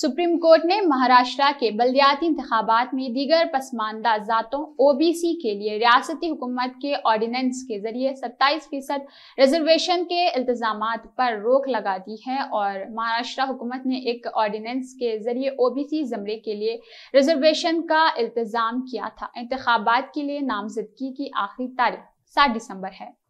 supreme court ने महाराष्ट्र के बलदियाती इंतबात में दीगर पसमानदा जातों सी के लिए रियासती हुकूमत के ऑर्डिनेंस के जरिए 27 फीसद रिजर्वेशन के इल्तजाम पर रोक लगा दी है और महाराष्ट्र हुकूमत ने एक ऑर्डिनेंस के जरिए ओ बी सी जमरे के लिए रिजर्वेशन का इल्तजाम किया था इंतबात के लिए नामजदगी की आखिरी तारीख सात दिसंबर है